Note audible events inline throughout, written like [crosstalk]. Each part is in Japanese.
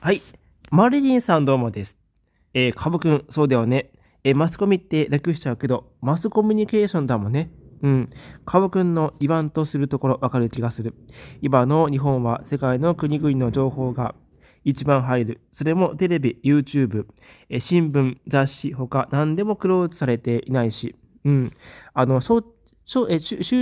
はい。マリリンさんどうもです。えー、カブくん、そうだよね。えー、マスコミって楽しちゃうけど、マスコミュニケーションだもんね。うん。カブくんの言わんとするところわかる気がする。今の日本は世界の国々の情報が一番入る。それもテレビ、YouTube、えー、新聞、雑誌、他何でもクローズされていないし。うん。あの、宗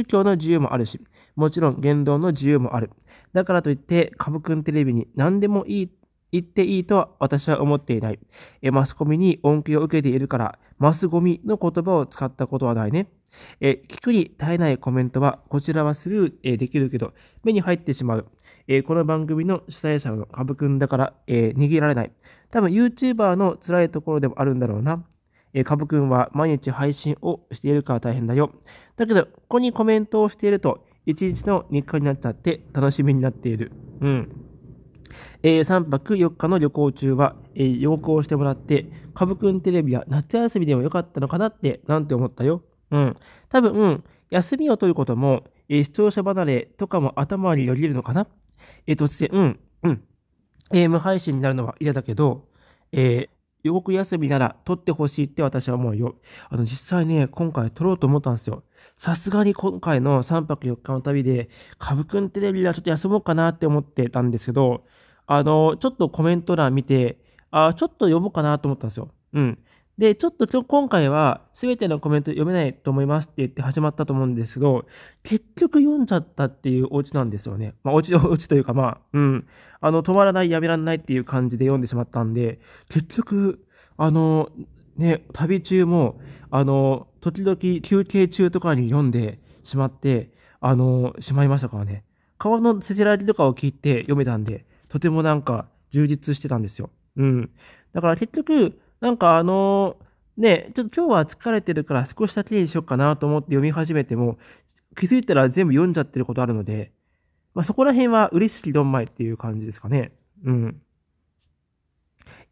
教の自由もあるし、もちろん言動の自由もある。だからといって、株君テレビに何でもいい言っていいとは私は思っていない。えマスコミに恩恵を受けているから、マスゴミの言葉を使ったことはないね。え聞くに耐えないコメントは、こちらはスルー、えできるけど、目に入ってしまう。えこの番組の主催者の株くんだから、え逃げられない。多分 YouTuber の辛いところでもあるんだろうな。えー、株くんは毎日配信をしているから大変だよ。だけど、ここにコメントをしていると、1日の日課になっちゃって楽しみになっている。うん。えー、3泊4日の旅行中は、えー、予告をしてもらって、カブくんテレビは夏休みでもよかったのかなって、なんて思ったよ。うん。多分、休みを取ることも、えー、視聴者離れとかも頭により得るのかなえー、突然、うん、うん。ゲーム配信になるのは嫌だけど、えー、予告休みなら撮ってほしいって私は思うよ。あの、実際ね、今回撮ろうと思ったんですよ。さすがに今回の3泊4日の旅で、カブくんテレビはちょっと休もうかなって思ってたんですけど、あの、ちょっとコメント欄見て、あちょっと読もうかなと思ったんですよ。うん。で、ちょっと今日今回はすべてのコメント読めないと思いますって言って始まったと思うんですけど、結局読んじゃったっていうお家なんですよね。まあ、お家、お [laughs] 家というかまあ、うん。あの、止まらない、やめられないっていう感じで読んでしまったんで、結局、あの、ね、旅中も、あの、時々休憩中とかに読んでしまって、あの、しまいましたからね。川のせせらぎとかを聞いて読めたんで、とてもなんか充実してたんですよ。うん。だから結局、なんかあのー、ね、ちょっと今日は疲れてるから少しだけにしよっかなと思って読み始めても、気づいたら全部読んじゃってることあるので、まあ、そこら辺は嬉しきどんまいっていう感じですかね。うん。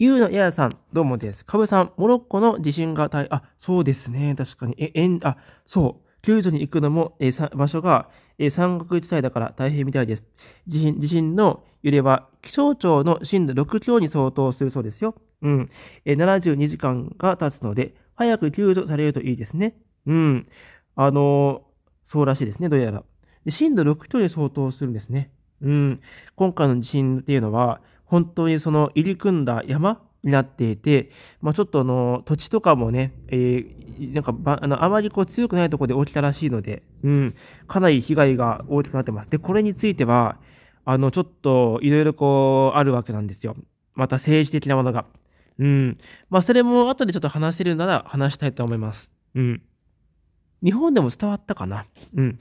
ゆうのややさん、どうもです。かぶさん、モロッコの地震が大、あ、そうですね。確かに。え、えん、あ、そう。救助に行くのも、え場所が、え山岳地帯だから大変みたいです。地震、地震の、揺れは気象庁の震度6強に相当するそうですよ。うん。72時間が経つので、早く救助されるといいですね。うん。あのー、そうらしいですね、どうやら。で震度6強に相当するんですね。うん。今回の地震っていうのは、本当にその入り組んだ山になっていて、まあ、ちょっとあの土地とかもね、えー、なんかばあのあまりこう強くないところで起きたらしいので、うん、かなり被害が大きくなってます。で、これについては、あの、ちょっと、いろいろこう、あるわけなんですよ。また政治的なものが。うん。まあ、それも後でちょっと話せるなら話したいと思います。うん。日本でも伝わったかなうん。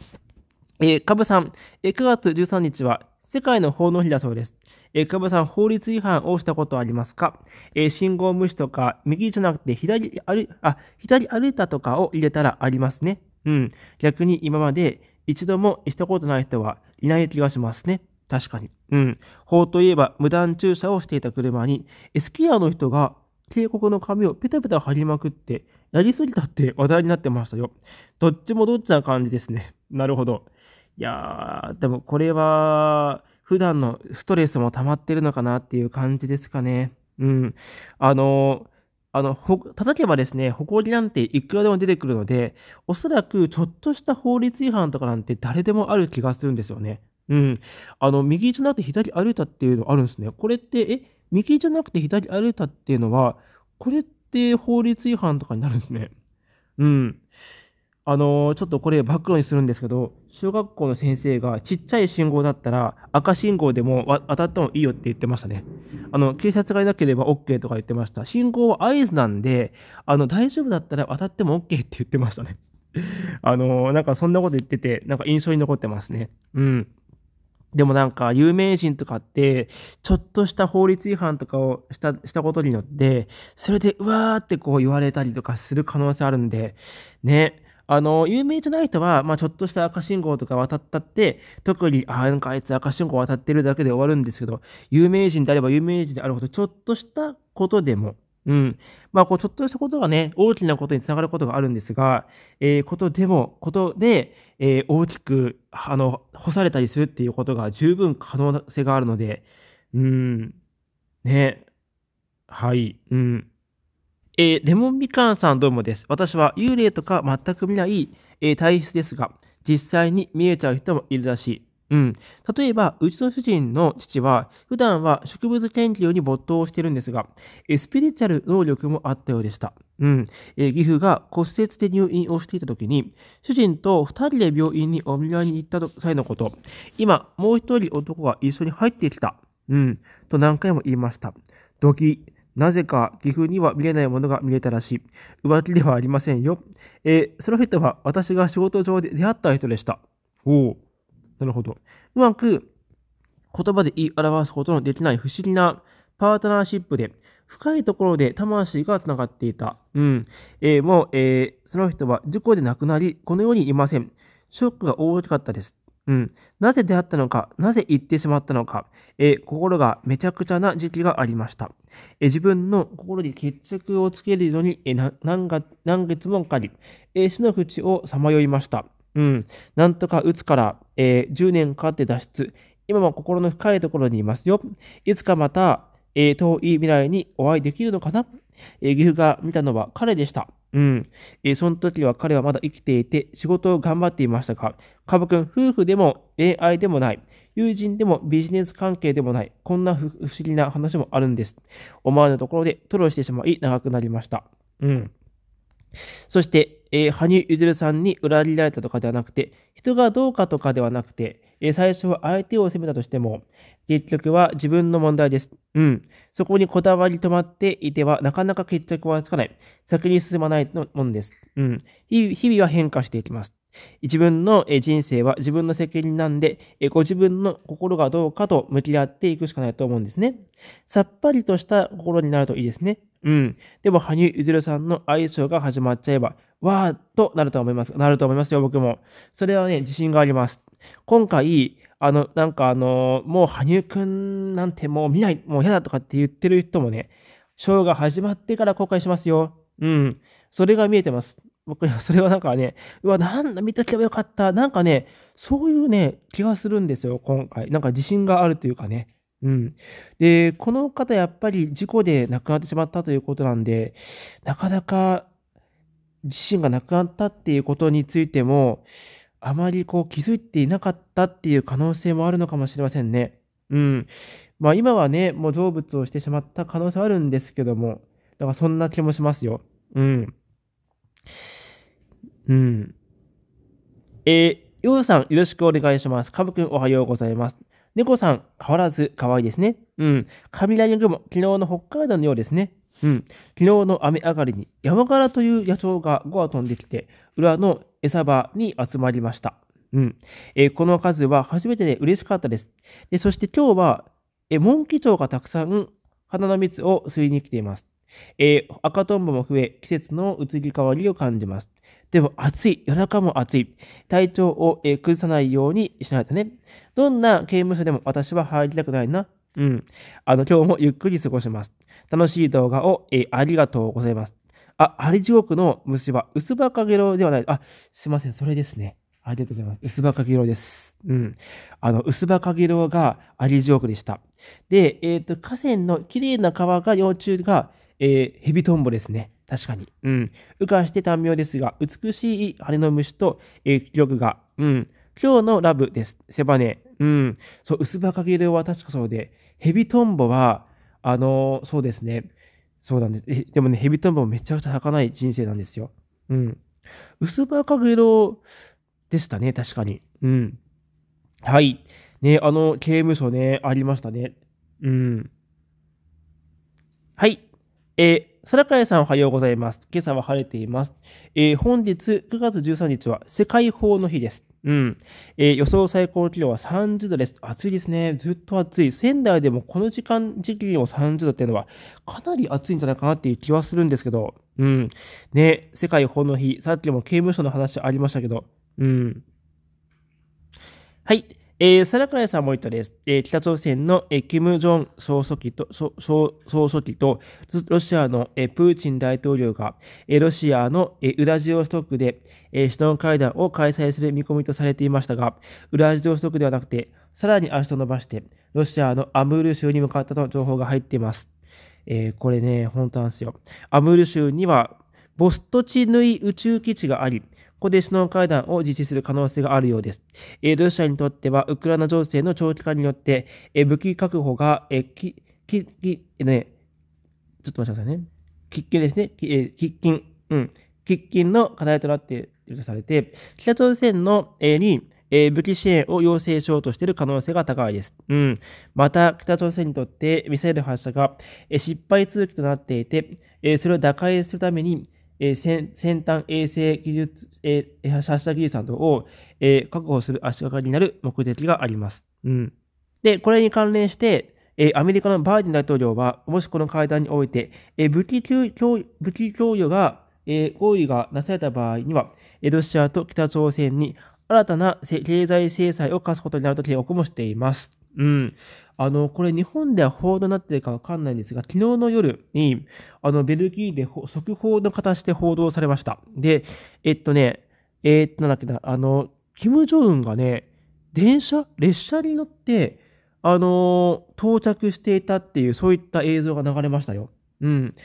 えー、カブさん、えー、9月13日は世界の法の日だそうです。えー、カブさん、法律違反をしたことはありますかえー、信号無視とか、右じゃなくて左歩、あ、左歩いたとかを入れたらありますね。うん。逆に今まで一度もしたことない人はいない気がしますね。確かに。うん。法といえば無断駐車をしていた車に、スキアの人が警告の紙をペタペタ貼りまくって、やりすぎたって話題になってましたよ。どっちもどっちな感じですね。[laughs] なるほど。いやー、でもこれは、普段のストレスも溜まってるのかなっていう感じですかね。うん。あの、あの、ほ、叩けばですね、こりなんていくらでも出てくるので、おそらくちょっとした法律違反とかなんて誰でもある気がするんですよね。うん。あの、右じゃなくて左歩いたっていうのあるんですね。これって、え、右じゃなくて左歩いたっていうのは、これって法律違反とかになるんですね。うん。あのー、ちょっとこれ暴露にするんですけど、小学校の先生がちっちゃい信号だったら赤信号でも当たってもいいよって言ってましたね。あの、警察がいなければ OK とか言ってました。信号は合図なんで、あの、大丈夫だったら当たっても OK って言ってましたね。あのー、なんかそんなこと言ってて、なんか印象に残ってますね。うん。でもなんか有名人とかって、ちょっとした法律違反とかをした、したことによって、それでうわーってこう言われたりとかする可能性あるんで、ね。あの、有名じゃない人は、まあ、ちょっとした赤信号とか渡ったって、特に、あ、なんかあいつ赤信号渡ってるだけで終わるんですけど、有名人であれば有名人であるほど、ちょっとしたことでも、うん。まあ、こう、ちょっとしたことがね、大きなことにつながることがあるんですが、えー、ことでも、ことで、えー、大きく、あの、干されたりするっていうことが十分可能性があるので、うん、ね、はい、うん。えー、レモンみかんさんどうもです。私は幽霊とか全く見ない、え体質ですが、実際に見えちゃう人もいるらしい。うん。例えば、うちの主人の父は、普段は植物研究に没頭しているんですが、スピリチュアル能力もあったようでした。うん。え義父が骨折で入院をしていた時に、主人と2人で病院にお見舞いに行った際のこと、今、もう一人男が一緒に入ってきた。うん。と何回も言いました。ドキ。なぜか岐阜には見れないものが見れたらしい。浮気ではありませんよ。えー、その人は私が仕事上で出会った人でした。おお。なるほど。うまく言葉で言い表すことのできない不思議なパートナーシップで、深いところで魂が繋がっていた。うん。えー、もう、えー、その人は事故で亡くなり、この世にいません。ショックが大きかったです。うん。なぜ出会ったのか、なぜ行ってしまったのか、えー、心がめちゃくちゃな時期がありました。えー、自分の心に決着をつけるのに、えー、何月もかかり、えー、死の淵をさまよいました。うん、なんとか打つから、えー、10年かかって脱出。今も心の深いところにいますよ。いつかまた、えー、遠い未来にお会いできるのかな、えー、岐阜が見たのは彼でした。うん。えー、その時は彼はまだ生きていて、仕事を頑張っていましたが、カブ君、夫婦でも恋愛でもない、友人でもビジネス関係でもない、こんな不思議な話もあるんです。思わぬところでトロしてしまい長くなりました。うん。そして、えー、羽生結弦さんに裏切られたとかではなくて、人がどうかとかではなくて、えー、最初は相手を責めたとしても、結局は自分の問題です。うん。そこにこだわり止まっていては、なかなか決着はつかない。先に進まないものです。うん。日々は変化していきます。自分の人生は自分の責任なんで、ご自分の心がどうかと向き合っていくしかないと思うんですね。さっぱりとした心になるといいですね。うん。でも、羽生結弦さんの愛称が始まっちゃえば、わーっとなると思います。なると思いますよ、僕も。それはね、自信があります。今回、あの、なんかあの、もう羽生くんなんてもう見ない、もう嫌だとかって言ってる人もね、ショーが始まってから公開しますよ。うん。それが見えてます。僕はそれはなんかね、うわ、なんだ、見とけばよかった。なんかね、そういうね、気がするんですよ、今回。なんか自信があるというかね。うん。で、この方、やっぱり事故で亡くなってしまったということなんで、なかなか自身が亡くなったっていうことについても、あまりこう気づいていなかったっていう可能性もあるのかもしれませんね。うん。まあ今はね、もう成仏をしてしまった可能性はあるんですけども、だからそんな気もしますよ。うん。うん。えー、ようさん、よろしくお願いします。かぶくん、おはようございます。猫さん、変わらず可愛いですね。うん。雷雲、昨日の北海道のようですね。うん。昨日の雨上がりに、山柄という野鳥が5羽飛んできて、裏の餌場に集まりました。うん。えー、この数は初めてで嬉しかったです。でそして今日は、えー、モンキチョウがたくさん花の蜜を吸いに来ています。えー、赤とんぼも増え、季節の移り変わりを感じます。でも暑い。夜中も暑い。体調を、え崩さないようにしないとね。どんな刑務所でも私は入りたくないな。うん。あの、今日もゆっくり過ごします。楽しい動画を、えありがとうございます。あ、リジ地獄の虫は薄葉かげろうではない。あ、すいません。それですね。ありがとうございます。薄葉かげろうです。うん。あの、薄葉かげろうがアリジオクでした。で、えっ、ー、と、河川の綺麗な川が幼虫が、えー、ヘビトンボですね。確かに。うん。羽化して短命ですが、美しい羽の虫と、えー、気力が、うん。今日のラブです。背骨。うん。そう、薄葉かげるは確かそうで、ヘビトンボは、あのー、そうですね。そうなんです。でもね、ヘビトンボもめちゃくちゃ儚い人生なんですよ。うん。薄葉かげろでしたね、確かに。うん。はい。ね、あの、刑務所ね、ありましたね。うん。はい。えーカ会さんおはようございます。今朝は晴れています。えー、本日9月13日は世界法の日です。うん。えー、予想最高気温は30度です。暑いですね。ずっと暑い。仙台でもこの時間、時期にも30度っていうのはかなり暑いんじゃないかなっていう気はするんですけど。うん。ね、世界法の日。さっきも刑務所の話ありましたけど。うん。はい。えー、桜井さんも言ったです、えー、北朝鮮の、えー、キム・ジョン総書記と総書記とロシアの、えー、プーチン大統領が、えー、ロシアの、えー、ウラジオストクで、えー、首脳会談を開催する見込みとされていましたが、ウラジオストクではなくて、さらに足を伸ばして、ロシアのアムール州に向かったとの情報が入っています。えー、これね、本当なんですよ。アムール州には、ボストチヌイ宇宙基地があり、ここで首脳会談を実施する可能性があるようです。えロシアにとっては、ウクライナ情勢の長期化によって、え武器確保が、えき、き、き、ね、ちょっと待ってくださいね。喫緊ですね。え喫緊。うん。喫緊の課題となっているとされて、北朝鮮の、えに、え武器支援を要請しようとしている可能性が高いです。うん。また、北朝鮮にとってミサイル発射が、え失敗続きとなっていて、えそれを打開するために、え先端衛星技術、え発射技術などを、え確保する足がかりになる目的があります。うん、で、これに関連して、えアメリカのバイデン大統領は、もしこの会談において、え武器供武器供与が、え行為がなされた場合には、ロシアと北朝鮮に新たな経済制裁を課すことになると警告もしています。うん。あの、これ日本では報道になってるかわかんないんですが、昨日の夜に、あの、ベルギーで速報の形で報道されました。で、えっとね、えー、っと、なんだっけな、あの、キム・ジョンウンがね、電車列車に乗って、あの到着していたっていう、そういった映像が流れましたよ。うん。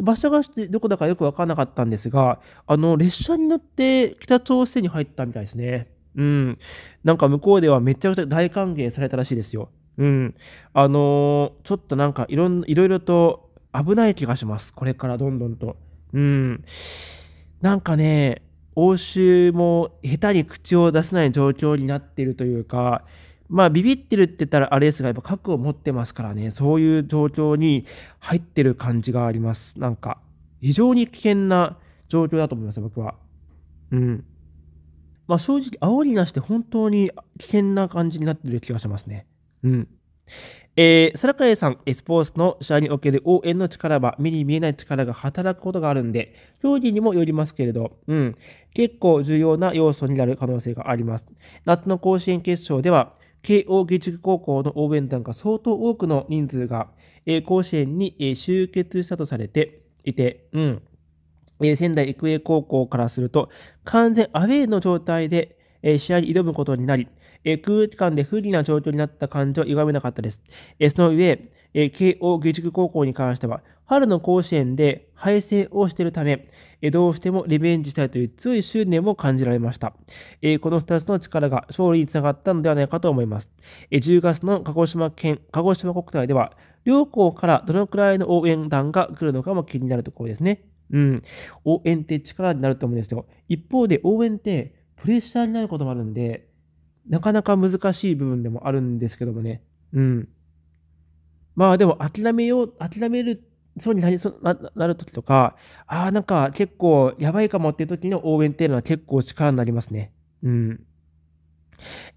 場所がどこだかよくわからなかったんですが、あの、列車に乗って北朝鮮に入ったみたいですね。うん。なんか向こうではめちゃくちゃ大歓迎されたらしいですよ。うん。あのー、ちょっとなんかいろん、いろいろと危ない気がします。これからどんどんと。うん。なんかね、欧州も下手に口を出せない状況になっているというか、まあ、ビビってるって言ったらあれですが、やっぱ核を持ってますからね、そういう状況に入ってる感じがあります。なんか、非常に危険な状況だと思います、僕は。うん。まあ、正直、煽りなしで本当に危険な感じになってる気がしますね。うん。えー、空影さん、スポーツの試合における応援の力は目に見えない力が働くことがあるんで、競技にもよりますけれど、うん、結構重要な要素になる可能性があります。夏の甲子園決勝では、慶応義塾高校の応援団が相当多くの人数が、えー、甲子園に、えー、集結したとされていて、うん、えー、仙台育英高校からすると、完全アウェイの状態で、えー、試合に挑むことになり、え空感で不利な状況になった感じを歪めなかったです。えその上、え慶応義塾高校に関しては、春の甲子園で敗戦をしているため、えどうしてもリベンジしたいという強い執念も感じられました。えこの2つの力が勝利につながったのではないかと思います。え10月の鹿児島県、鹿児島国体では、両校からどのくらいの応援団が来るのかも気になるところですね。うん。応援って力になると思うんですよ。一方で応援ってプレッシャーになることもあるんで、なかなか難しい部分でもあるんですけどもね。うん。まあでも諦めよう、諦める、そうになりそうななるときとか、ああ、なんか結構やばいかもっていうときの応援っていうのは結構力になりますね。うん。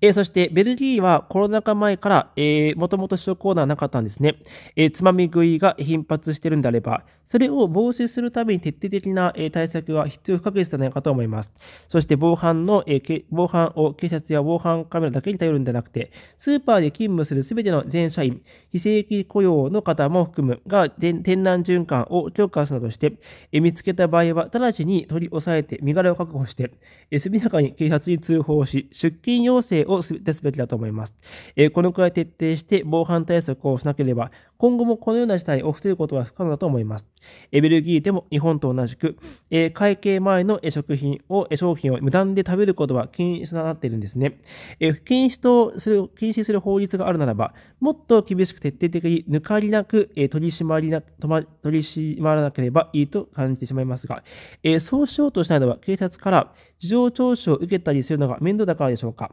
えー、そして、ベルギーはコロナ禍前から、えー、もともと首都コーナーなかったんですね。えー、つまみ食いが頻発してるんであれば、それを防止するために徹底的な、えー、対策が必要不可欠じゃないかと思います。そして、防犯の、えー、防犯を警察や防犯カメラだけに頼るんじゃなくて、スーパーで勤務するすべての全社員、非正規雇用の方も含むが、展覧循環を強化するなどして、えー、見つけた場合は、直ちに取り押さえて身柄を確保して、えー、速やかに警察に通報し、出勤要請を出すべきだと思います。えこのくらい徹底して防犯対策をしなければ、今後もこのような事態を防ぐことは不可能だと思います。エベルギーでも日本と同じく、え会計前の食品を、商品を無断で食べることは禁止となっているんですね。え禁止とする、禁止する法律があるならば、もっと厳しく徹底的に抜かりなく、え取り締まりな、取り締まらなければいいと感じてしまいますが、えそうしようとしたのは警察から、事情聴取を受けたりするのが面倒だからでしょうか。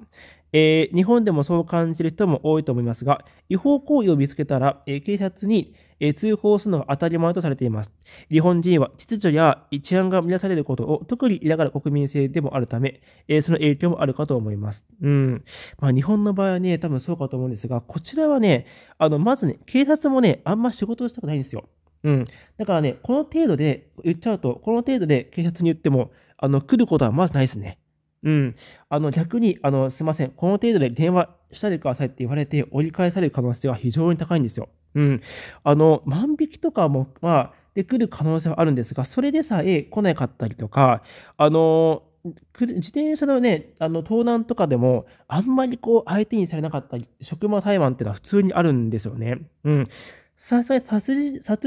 えー、日本でもそう感じる人も多いと思いますが、違法行為を見つけたら、えー、警察に、えー、通報するのが当たり前とされています。日本人は秩序や治安が乱されることを特に嫌がる国民性でもあるため、えその影響もあるかと思います。うん。まあ、日本の場合はね、多分そうかと思うんですが、こちらはね、あの、まずね、警察もね、あんま仕事をしたくないんですよ。うん。だからね、この程度で言っちゃうと、この程度で警察に言っても、あの、来ることはまずないですね。うん。あの、逆に、あの、すいません。この程度で電話したでくださいって言われて折り返される可能性は非常に高いんですよ。うん。あの、万引きとかも、まあ、で来る可能性はあるんですが、それでさえ来なかったりとか、あの、自転車のね、あの、盗難とかでも、あんまりこう、相手にされなかったり、職務怠慢っていうのは普通にあるんですよね。うん。殺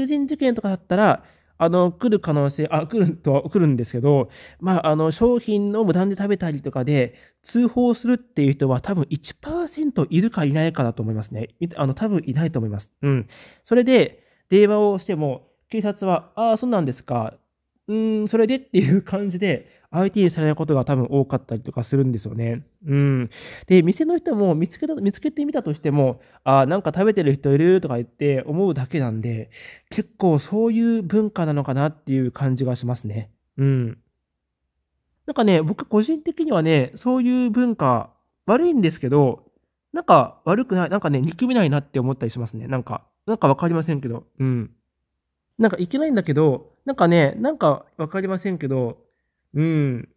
人事件とかだったら、あの来る可能性あ来ると来るんですけど、まあ、あの商品の無断で食べたりとかで通報するっていう人は多分1%いるかいないかだと思いますね。あの多分いないと思います。うん。それで電話をしても警察は、ああ、そうなんですか。うん、それでっていう感じで、IT にされないことが多分多かったりとかするんですよね。うん。で、店の人も見つけた、見つけてみたとしても、ああ、なんか食べてる人いるとか言って思うだけなんで、結構そういう文化なのかなっていう感じがしますね。うん。なんかね、僕個人的にはね、そういう文化、悪いんですけど、なんか悪くない、なんかね、憎みないなって思ったりしますね。なんか、なんかわかりませんけど、うん。なんかいけないんだけど、なんかね、なんかわかりませんけど、うん。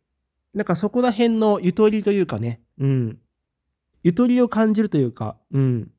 なんかそこら辺のゆとりというかね、うん。ゆとりを感じるというか、うん。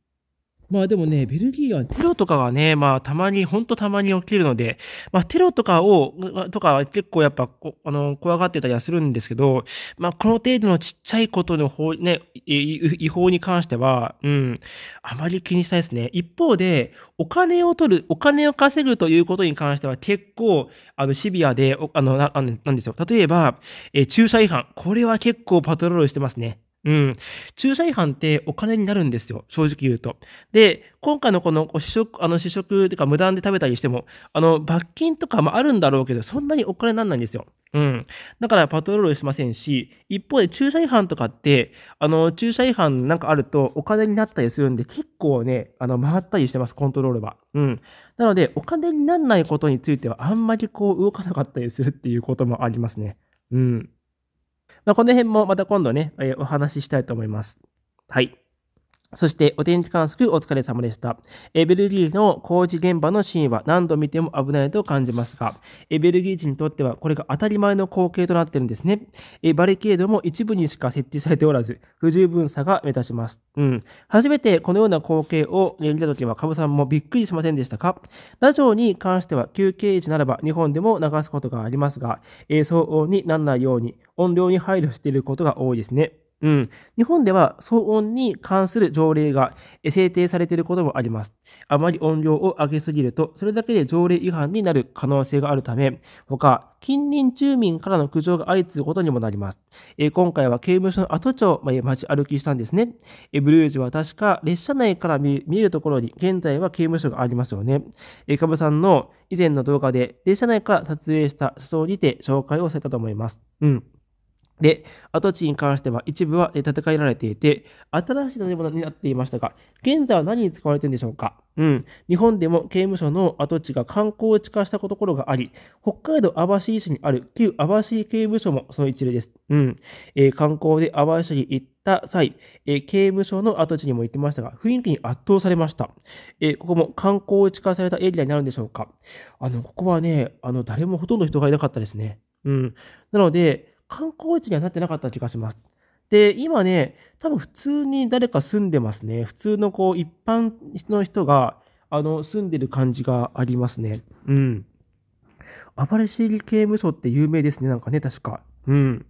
まあでもね、ベルギーはテロとかがね、まあたまに、ほんとたまに起きるので、まあテロとかを、とかは結構やっぱあの、怖がってたりはするんですけど、まあこの程度のちっちゃいことの方、ね、違法に関しては、うん、あまり気にしないですね。一方で、お金を取る、お金を稼ぐということに関しては結構、あの、シビアで、あの、ななんですよ。例えば、え駐車違反。これは結構パトロールしてますね。うん。駐車違反ってお金になるんですよ。正直言うと。で、今回のこの試食、あの試食とか無断で食べたりしても、あの、罰金とかもあるんだろうけど、そんなにお金にならないんですよ。うん。だからパトロールしませんし、一方で駐車違反とかって、あの、駐車違反なんかあるとお金になったりするんで、結構ね、あの、回ったりしてます、コントロールは。うん。なので、お金にならないことについては、あんまりこう、動かなかったりするっていうこともありますね。うん。まあ、この辺もまた今度ね、えお話ししたいと思います。はい。そして、お天気観測お疲れ様でした。ベルギーの工事現場のシーンは何度見ても危ないと感じますが、ベルギー人にとってはこれが当たり前の光景となっているんですね。バリケードも一部にしか設置されておらず、不十分さが目立ちます。うん。初めてこのような光景を見たときは、カブさんもびっくりしませんでしたかラジオに関しては休憩時ならば日本でも流すことがありますが、騒音にならないように音量に配慮していることが多いですね。うん。日本では騒音に関する条例が制定されていることもあります。あまり音量を上げすぎると、それだけで条例違反になる可能性があるため、他、近隣住民からの苦情が相次ぐことにもなります。え今回は刑務所の跡地を、街歩きしたんですねえ。ブルージュは確か列車内から見えるところに現在は刑務所がありますよね。えカブさんの以前の動画で列車内から撮影した思想にて紹介をされたと思います。うん。で、跡地に関しては一部は建て替えられていて、新しい建物になっていましたが、現在は何に使われているんでしょうかうん。日本でも刑務所の跡地が観光地化したところがあり、北海道網走市にある旧網走刑務所もその一例です。うん。えー、観光で網走に行った際、えー、刑務所の跡地にも行ってましたが、雰囲気に圧倒されました。えー、ここも観光地化されたエリアになるんでしょうかあの、ここはね、あの、誰もほとんど人がいなかったですね。うん。なので、観光地にはなってなかった気がします。で、今ね、多分普通に誰か住んでますね。普通のこう、一般の人が、あの、住んでる感じがありますね。うん。暴れり刑務所って有名ですね。なんかね、確か。うん。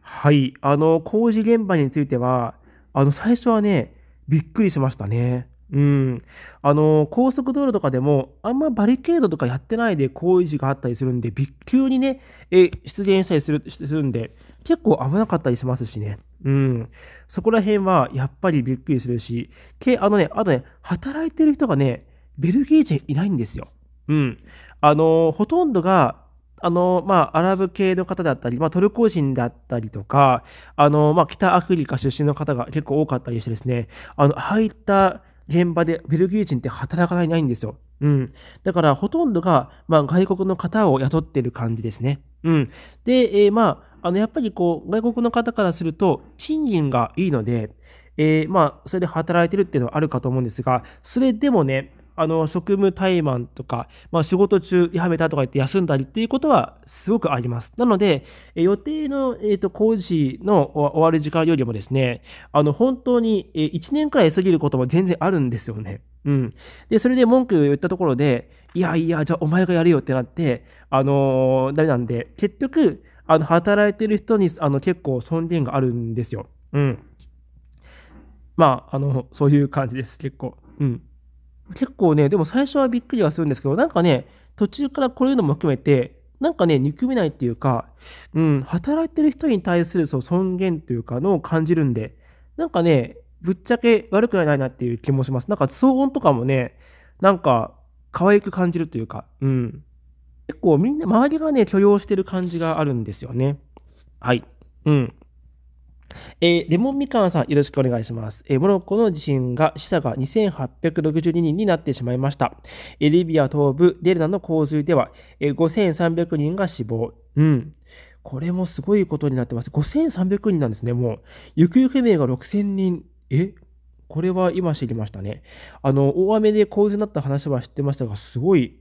はい。あの、工事現場については、あの、最初はね、びっくりしましたね。うん、あの高速道路とかでも、あんまバリケードとかやってないで、こういう事があったりするんで、急にね、え出現したりするするんで、結構危なかったりしますしね、うん、そこら辺はやっぱりびっくりするし、けあのね、あとね、働いてる人がね、ベルギー人いないんですよ。うん、あのほとんどがあの、まあ、アラブ系の方だったり、まあ、トルコ人だったりとか、あの、まあ、北アフリカ出身の方が結構多かったりしてですね、あの、ああいった現場でベルギー人って働かないんですよ。うん。だからほとんどが、まあ、外国の方を雇ってる感じですね。うん。で、えー、まあ、あの、やっぱりこう、外国の方からすると、賃金がいいので、えー、まあ、それで働いてるっていうのはあるかと思うんですが、それでもね、あの、職務怠慢とか、まあ、仕事中、やめたとか言って休んだりっていうことはすごくあります。なので、え予定の、えー、と、工事の終わる時間よりもですね、あの、本当に、え1年くらい過ぎることも全然あるんですよね。うん。で、それで文句言ったところで、いやいや、じゃあお前がやれよってなって、あのー、ダメなんで、結局、あの、働いてる人に、あの、結構尊厳があるんですよ。うん。まあ、あの、そういう感じです、結構。うん。結構ね、でも最初はびっくりはするんですけど、なんかね、途中からこういうのも含めて、なんかね、憎めないっていうか、うん、働いてる人に対するその尊厳というかのを感じるんで、なんかね、ぶっちゃけ悪くはないなっていう気もします。なんか騒音とかもね、なんか可愛く感じるというか、うん。結構みんな周りがね、許容してる感じがあるんですよね。はい。うん。えー、レモンみかんさん、よろしくお願いします。えー、モロッコの地震が死者が2862人になってしまいました。えー、リビア東部デルナの洪水では、えー、5300人が死亡。うん。これもすごいことになってます。5300人なんですね、もう。行方不明が6000人。えこれは今知りましたね。あの、大雨で洪水になった話は知ってましたが、すごい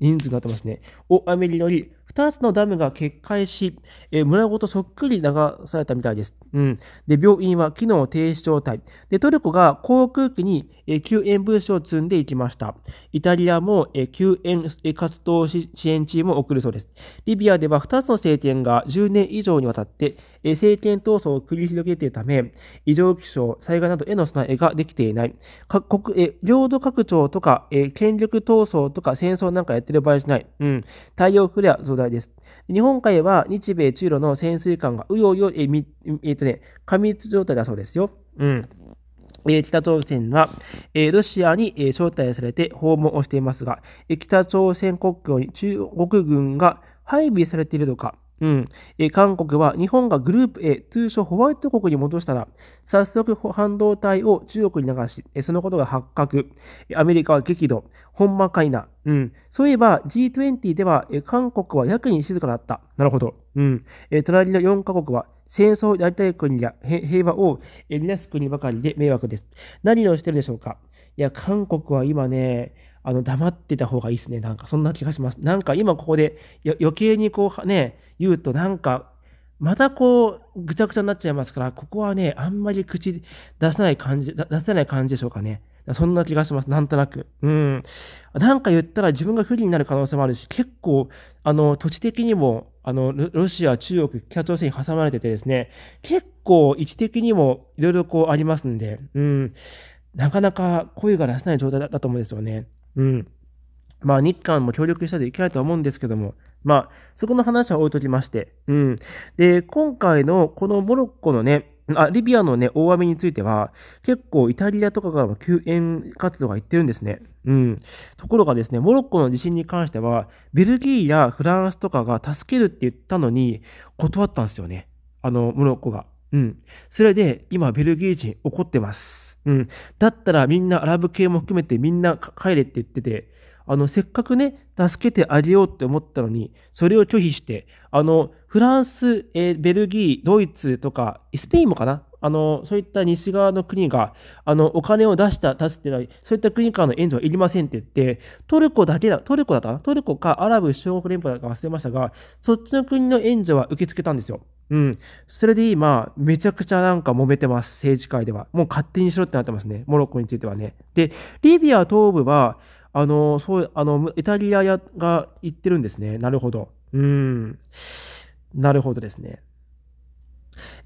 人数になってますね。大雨により2つのダムが決壊し、え村ごとそっくり流されたみたいです。うん。で、病院は機能停止状態。で、トルコが航空機に、え救援物資を積んでいきました。イタリアも、え救援活動支援チームを送るそうです。リビアでは2つの政権が10年以上にわたって、政権闘争を繰り広げているため、異常気象、災害などへの備えができていない。各国、え、領土拡張とか、え、権力闘争とか戦争なんかやってる場合じゃない。うん。太陽フレア増大です。日本海は日米中路の潜水艦がうようよ、え、み、えっとね、過密状態だそうですよ。うん。北朝鮮は、ロシアに、招待されて訪問をしていますが、北朝鮮国境に中国軍が配備されているのか、うん、え韓国は日本がグループ A、通称ホワイト国に戻したら、早速半導体を中国に流し、えそのことが発覚。アメリカは激怒。ほんまかいな。うん。そういえば G20 では、え韓国はやけに静かだった。なるほど。うん。え隣の4カ国は戦争をやりたい国や平和を目なす国ばかりで迷惑です。何をしてるんでしょうかいや、韓国は今ね、あの、黙ってた方がいいですね。なんか、そんな気がします。なんか今ここで、余計にこう、ね、言うとなんかまたこうぐちゃぐちゃになっちゃいますからここはねあんまり口出せない感じ出せない感じでしょうかねそんな気がしますなんとなくうんなんか言ったら自分が不利になる可能性もあるし結構あの土地的にもあのロシア中国北朝鮮に挟まれててですね結構位置的にもいろいろこうありますんでうんなかなか声が出せない状態だと思うんですよねうんまあ、日韓も協力したでいきたいとは思うんですけども、まあ、そこの話は置いときまして。うん。で、今回のこのモロッコのね、あ、リビアのね、大雨については、結構イタリアとかからも救援活動が行ってるんですね。うん。ところがですね、モロッコの地震に関しては、ベルギーやフランスとかが助けるって言ったのに、断ったんですよね。あの、モロッコが。うん。それで、今、ベルギー人怒ってます。うん。だったらみんなアラブ系も含めてみんな帰れって言ってて、あの、せっかくね、助けてあげようって思ったのに、それを拒否して、あの、フランス、えー、ベルギー、ドイツとか、スペインもかなあの、そういった西側の国が、あの、お金を出した、出すっていうのは、そういった国からの援助はいりませんって言って、トルコだけだ、トルコだったトルコかアラブ首長国連邦だか忘れましたが、そっちの国の援助は受け付けたんですよ。うん。それで今、めちゃくちゃなんか揉めてます。政治界では。もう勝手にしろってなってますね。モロッコについてはね。で、リビア東部は、あの、そう、あの、イタリアが行ってるんですね。なるほど。うん。なるほどですね。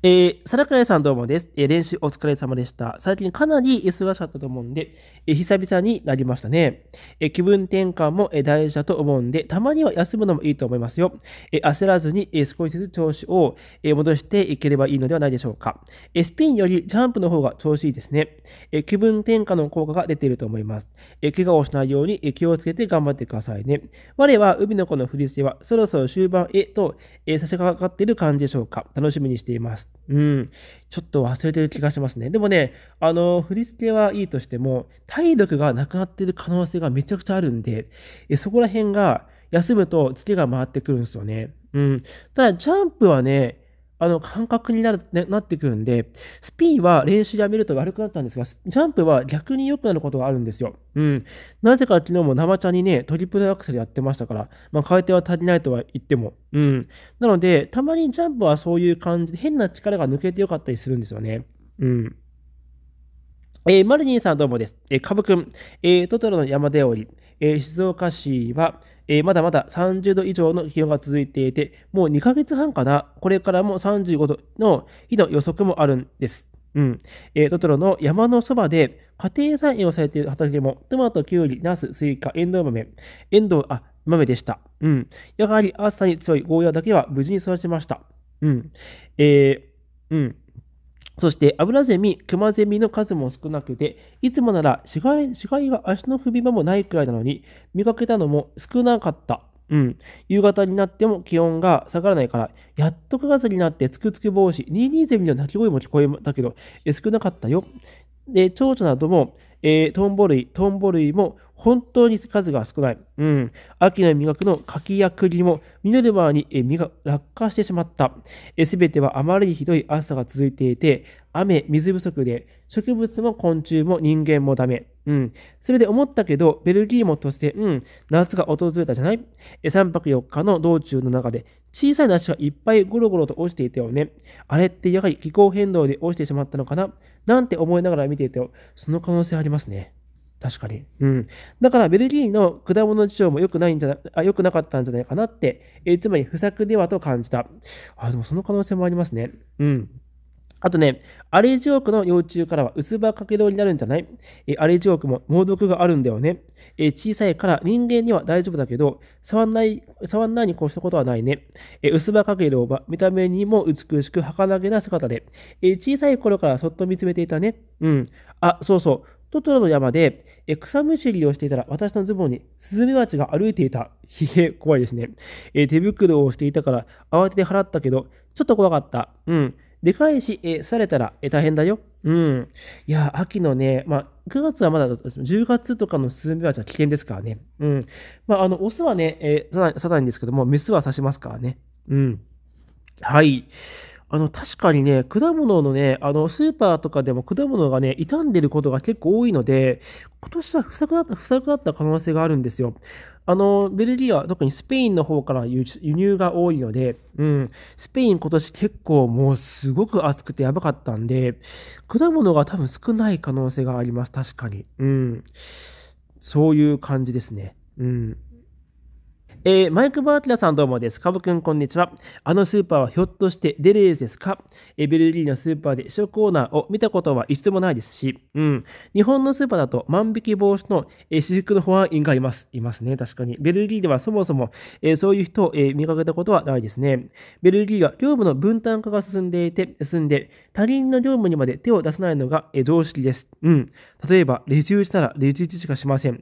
えー、カヤさんどうもです。えー、練習お疲れ様でした。最近かなり忙しかったと思うんで、えー、久々になりましたね。え気分転換も、え大事だと思うんで、たまには休むのもいいと思いますよ。え焦らずに、え少しずつ調子を、え戻していければいいのではないでしょうか。えスピンよりジャンプの方が調子いいですね。え気分転換の効果が出ていると思います。え怪我をしないように、え気をつけて頑張ってくださいね。我は海の子の振り付けはそろそろ終盤へと、え差し掛かっている感じでしょうか。楽しみにしています。います。うん。ちょっと忘れてる気がしますね。でもね、あの、振り付けはいいとしても、体力がなくなってる可能性がめちゃくちゃあるんで、えそこら辺が休むとツケが回ってくるんですよね。うん。ただ、ジャンプはね、あの、感覚になる、ね、なってくるんで、スピンは練習でやめると悪くなったんですが、ジャンプは逆に良くなることがあるんですよ。うん。なぜか昨日も生茶にね、トリプルアクセルやってましたから、まあ、回転は足りないとは言っても。うん。なので、たまにジャンプはそういう感じで変な力が抜けて良かったりするんですよね。うん。えー、マルニンさんどうもです。えー、カブくん、えー、トトロの山でおり、えー、静岡市は、えー、まだまだ30度以上の気温が続いていて、もう2ヶ月半かな、これからも35度の日の予測もあるんです。うん。えー、トトロの山のそばで家庭菜園をされている畑でも、トマト、キュウリ、ナス、スイカ、エンドウ豆、エンドウ、あ、豆でした。うん。やはり暑さに強いゴーヤだけは無事に育ちました。うん。えー、うん。そしてアブラゼミ、クマゼミの数も少なくて、いつもなら死骸死骸が足の踏み場もないくらいなのに、見かけたのも少なかった。うん。夕方になっても気温が下がらないから、やっと9月になってつくつく帽子、ニーゼミの鳴き声も聞こえたけど、少なかったよ。で、蝶々なども、えー、トンボ類、トンボ類も本当に数が少ない。うん。秋の磨くの柿や栗も、実る前に実が落下してしまった。すべてはあまりにひどい暑さが続いていて、雨、水不足で、植物も昆虫も人間もダメ。うん。それで思ったけど、ベルギーも突然、うん、夏が訪れたじゃない ?3 泊4日の道中の中で、小さい梨がいっぱいゴロゴロと落ちていたよね。あれってやはり気候変動で落ちてしまったのかななんて思いながら見ていたよ。その可能性ありますね。確かに。うん。だからベルギーの果物事情も良くないんじゃな、あ、良くなかったんじゃないかなって、えー、つまり不作ではと感じた。あ、でもその可能性もありますね。うん。あとね、アレジオークの幼虫からは薄葉かけろになるんじゃないえ、アレジオークも猛毒があるんだよね。え、小さいから人間には大丈夫だけど、触んない、触んないに越したことはないね。え、薄葉かけろは見た目にも美しく儚げな姿で、え、小さい頃からそっと見つめていたね。うん。あ、そうそう。トトロの山で、草むしりをしていたら、私のズボンにスズメバチが歩いていた。ひげ、怖いですね。え手袋をしていたから、慌てて払ったけど、ちょっと怖かった。うん。でかいし、えされたら、え大変だよ。うん。いや、秋のね、まあ、9月はまだだと、10月とかのスズメバチは危険ですからね。うん。まあ、あの、オスはね、えー、さないんですけども、メスは刺しますからね。うん。はい。あの、確かにね、果物のね、あの、スーパーとかでも果物がね、傷んでることが結構多いので、今年は不作だった、不作だった可能性があるんですよ。あの、ベルギーは特にスペインの方から輸入が多いので、うん、スペイン今年結構もうすごく暑くてやばかったんで、果物が多分少ない可能性があります、確かに。うん。そういう感じですね。うん。えー、マイク・バーティラさんどうもです。カブくんこんにちは。あのスーパーはひょっとしてデレーズですかえベルギーのスーパーで試食コーナーを見たことは一度もないですし、うん。日本のスーパーだと万引き防止の、えー、私服の保安員がいます。いますね、確かに。ベルギーではそもそも、えー、そういう人を、えー、見かけたことはないですね。ベルギーは業務の分担化が進んでいて、進んで、他人の業務にまで手を出さないのが、えー、常識です。うん。例えば、レジ打ちならレジ打ちしかしません。い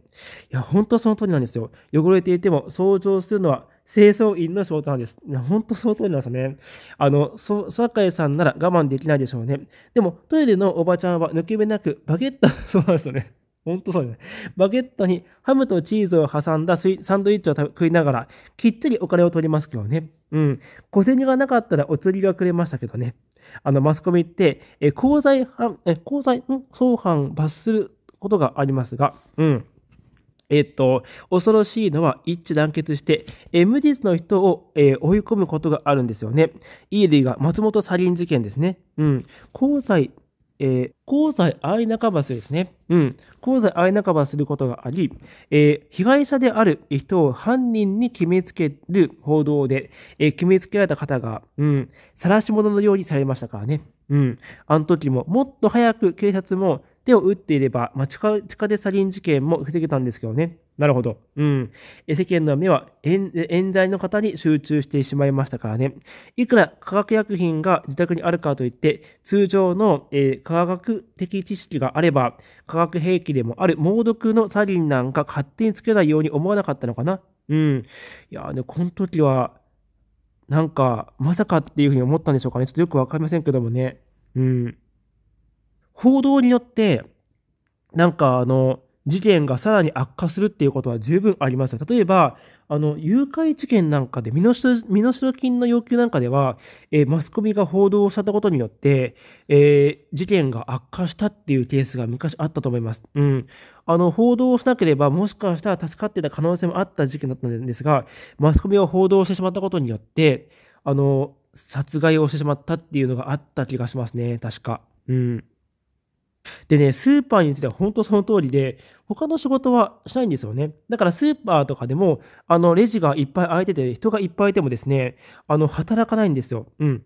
や、本当その通りなんですよ。汚れていても、長するのは清掃員の仕事なんです。本当その通りなんですよね。あの、そ、坂井さんなら我慢できないでしょうね。でも、トイレのおばちゃんは抜け目なく、バゲット、[laughs] そうなんですよね。本当そうですね。バゲットにハムとチーズを挟んだサンドイッチを食いながら、きっちりお金を取りますけどね。うん。小銭がなかったらお釣りがくれましたけどね。あの、マスコミって、え、公罪犯、え、公ん、相反罰することがありますが、うん。えっと、恐ろしいのは一致団結して、無実の人を、えー、追い込むことがあるんですよね。イー例ーが松本サリン事件ですね。うん。交際、えー、香相愛仲橋ですね。うん。交際愛仲間することがあり、えー、被害者である人を犯人に決めつける報道で、えー、決めつけられた方が、うん、晒し者のようにされましたからね。うん。あの時も、もっと早く警察も手を打っていれば、まあ、地下地下鉄サリン事件も防げたんですけどね。なるほど。うん。世間の目は冤罪の方に集中してしまいましたからね。いくら化学薬品が自宅にあるかといって、通常の、えー、科学的知識があれば、化学兵器でもある猛毒のサリンなんか勝手につけないように思わなかったのかな。うん。いやね、この時は、なんか、まさかっていうふうに思ったんでしょうかね。ちょっとよくわかりませんけどもね。うん。報道によって、なんかあの、事件がさらに悪化するっていうことは十分ありますよ。例えば、あの、誘拐事件なんかで、身代金の要求なんかでは、えー、マスコミが報道をしたことによって、えー、事件が悪化したっていうケースが昔あったと思います。うん。あの、報道をしなければ、もしかしたら助かってた可能性もあった事件だったんですが、マスコミが報道してしまったことによって、あの、殺害をしてしまったっていうのがあった気がしますね。確か。うん。でね、スーパーについては本当その通りで、他の仕事はしないんですよね。だからスーパーとかでも、あの、レジがいっぱい空いてて、人がいっぱいいてもですね、あの、働かないんですよ。うん。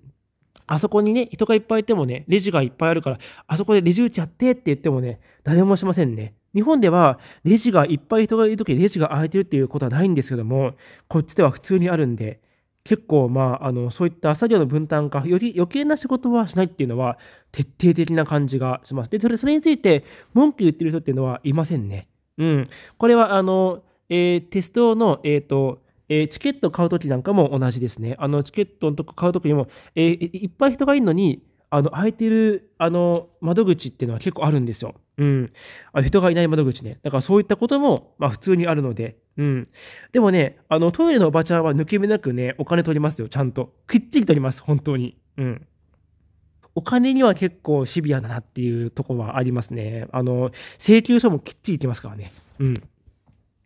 あそこにね、人がいっぱいいてもね、レジがいっぱいあるから、あそこでレジ打ちやってって言ってもね、誰もしませんね。日本では、レジがいっぱい人がいるとき、レジが空いてるっていうことはないんですけども、こっちでは普通にあるんで、結構、まあ、あの、そういった作業の分担かより余計な仕事はしないっていうのは、徹底的な感じがします。で、それ、それについて、文句言ってる人っていうのはいませんね。うん。これは、あの、えー、テストの、えっ、ー、と、えチケット買うときなんかも同じですね。あの、チケットのとこ買うときにも、えー、いっぱい人がいるのに、あの、空いてる、あの、窓口っていうのは結構あるんですよ。うん。あ人がいない窓口ね。だからそういったことも、まあ普通にあるので。うん。でもね、あの、トイレのおばちゃんは抜け目なくね、お金取りますよ、ちゃんと。きっちり取ります、本当に。うん。お金には結構シビアだなっていうとこはありますね。あの、請求書もきっちりいきますからね。うん。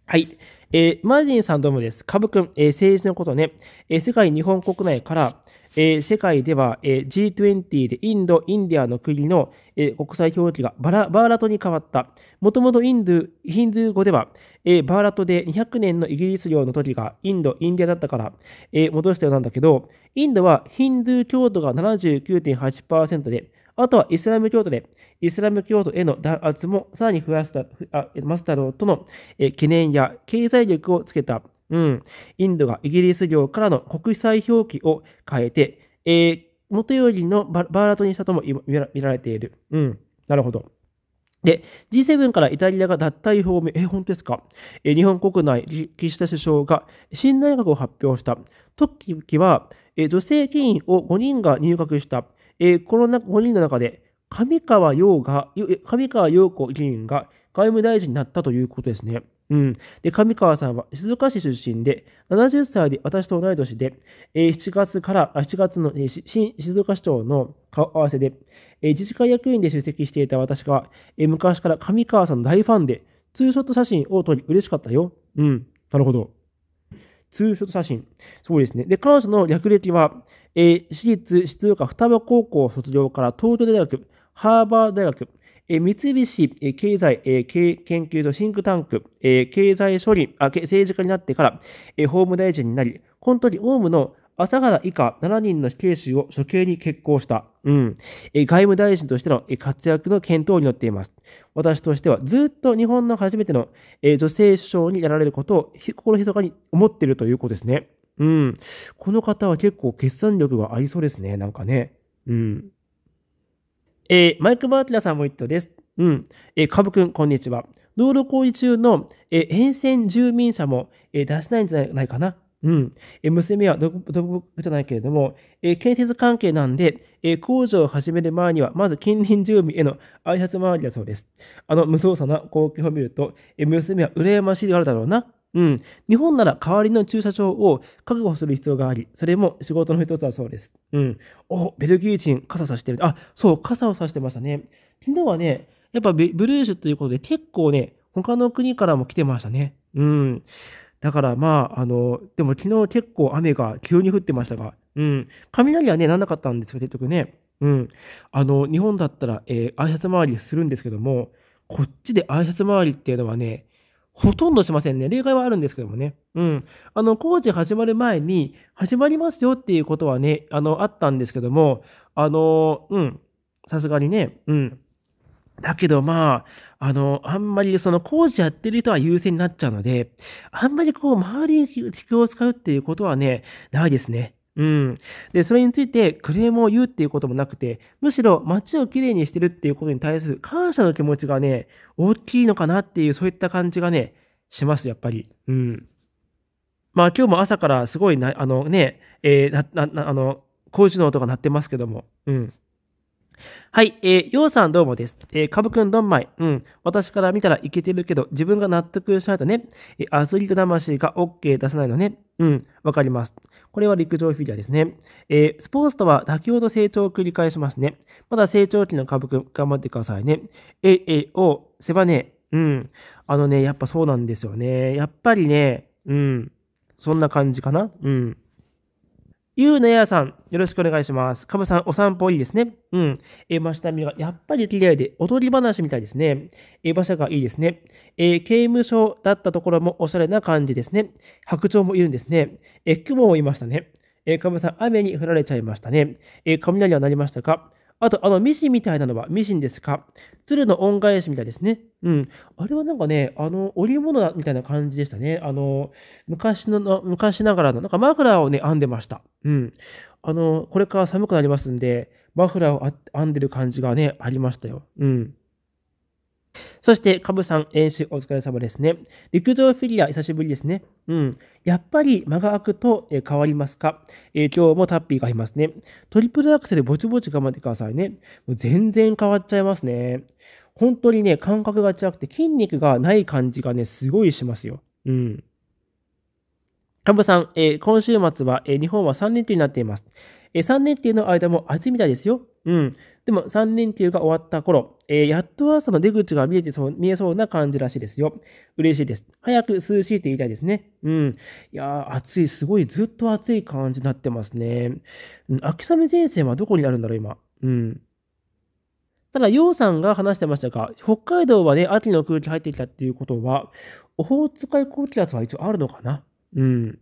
はい。えー、マージンさんどうもです。株君、えー、政治のことね、えー、世界日本国内から、えー、世界では、えー、G20 でインド、インディアの国の、えー、国際表記がバラバーラトに変わった。もともとインド、ヒンゥー語では、えー、バーラトで200年のイギリス領の時がインド、インディアだったから、えー、戻したようなんだけど、インドはヒンドゥー教徒が79.8%で、あとはイスラム教徒で、イスラム教徒への弾圧もさらに増やした、増マスタロとの、えー、懸念や経済力をつけた。うん。インドがイギリス領からの国際表記を変えて、えー、元よりのバーラトにしたとも見られている。うん。なるほど。で、G7 からイタリアが脱退表明、え、本当ですかえ日本国内、岸田首相が新内閣を発表した。時記は、え女性議員を5人が入閣した。えこの5人の中で、上川陽が、上川陽子議員が外務大臣になったということですね。うん。で、上川さんは静岡市出身で、70歳で私と同い年で、えー、7月から、7月の、えー、新静岡市長の顔合わせで、えー、自治会役員で出席していた私が、えー、昔から上川さんの大ファンで、ツーショット写真を撮り嬉しかったよ。うん。なるほど。ツーショット写真。そうですね。で、彼女の略歴は、えー、私立静岡双葉高校卒業から東京大学、ハーバード大学、え三菱え経済え研究所シンクタンク、え経済処理あ、政治家になってからえ法務大臣になり、本当にオウムの朝原以下7人の死刑囚を処刑に決行した。うん。え外務大臣としての活躍の検討になっています。私としてはずっと日本の初めての、え女性首相にやられることを心密かに思っているということですね。うん。この方は結構決算力がありそうですね。なんかね。うん。えー、マイク・バーティラさんも一頭です。うん。えー、株君、こんにちは。道路工事中の、えー、沿線住民者も、えー、出せないんじゃないかな。うん。えー、娘は独独じゃないけれども、えー、建設関係なんで、えー、工場を始める前には、まず近隣住民への挨拶回りだそうです。あの無造作な光景を見ると、えー、娘は羨ましいであるだろうな。うん。日本なら代わりの駐車場を確保する必要があり、それも仕事の一つだそうです。うん。お、ベルギー人、傘さしてる。あ、そう、傘をさしてましたね。昨日はね、やっぱブルージュということで結構ね、他の国からも来てましたね。うん。だからまあ、あの、でも昨日結構雨が急に降ってましたが、うん。雷はね、なんなかったんですよ、結局ね。うん。あの、日本だったら、えー、挨拶回りするんですけども、こっちで挨拶回りっていうのはね、ほとんどしませんね。例外はあるんですけどもね。うん。あの、工事始まる前に、始まりますよっていうことはね、あの、あったんですけども、あの、うん。さすがにね、うん。だけどまあ、あの、あんまりその工事やってる人は優先になっちゃうので、あんまりこう、周りに気を使うっていうことはね、ないですね。うん。で、それについてクレームを言うっていうこともなくて、むしろ街をきれいにしてるっていうことに対する感謝の気持ちがね、大きいのかなっていう、そういった感じがね、します、やっぱり。うん。まあ今日も朝からすごいな、あのね、えー、な、な、なあの、工事の音が鳴ってますけども、うん。はい、えー、ようさんどうもです。えー、かぶくんどんまい。うん。私から見たらいけてるけど、自分が納得しないとね、えー、アスリート魂が OK 出さないのね。うん、わかります。これは陸上フィギュアですね。えー、スポーツとは妥協と成長を繰り返しますね。まだ成長期のかぶくん、頑張ってくださいね。えー、えー、お、せばね、うん。あのね、やっぱそうなんですよね。やっぱりね、うん。そんな感じかなうん。ゆうなやさん、よろしくお願いします。かぶさん、お散歩いいですね。うん。え真下見が、やっぱり綺麗で、踊り話みたいですね。え場馬車がいいですね。え刑務所だったところもおしゃれな感じですね。白鳥もいるんですね。え雲もいましたね。えかぶさん、雨に降られちゃいましたね。え雷は鳴りましたかあと、あの、ミシンみたいなのは、ミシンですか鶴の恩返しみたいですね。うん。あれはなんかね、あの、織物だみたいな感じでしたね。あの、昔の、昔ながらの、なんかマフラーをね、編んでました。うん。あの、これから寒くなりますんで、マフラーを編んでる感じがね、ありましたよ。うん。そして、カブさん、演習お疲れ様ですね。陸上フィギュア、久しぶりですね。うん。やっぱり間が空くと、え変わりますか、えー、今日もタッピーがいますね。トリプルアクセルぼちぼち頑張ってくださいね。もう全然変わっちゃいますね。本当にね、感覚が違くて筋肉がない感じがね、すごいしますよ。うん。カブさん、えー、今週末は、えー、日本は3連休になっています。え3連休の間も暑いみたいですよ。うん。でも3連休が終わった頃、えー、やっと朝の出口が見えてそう、見えそうな感じらしいですよ。嬉しいです。早く涼しいって言いたいですね。うん。いやー、暑い、すごい、ずっと暑い感じになってますね。うん、秋雨前線はどこになるんだろう、今。うん。ただ、洋さんが話してましたが、北海道はね、秋の空気入ってきたっていうことは、オホーツク海高気圧は一応あるのかなうん。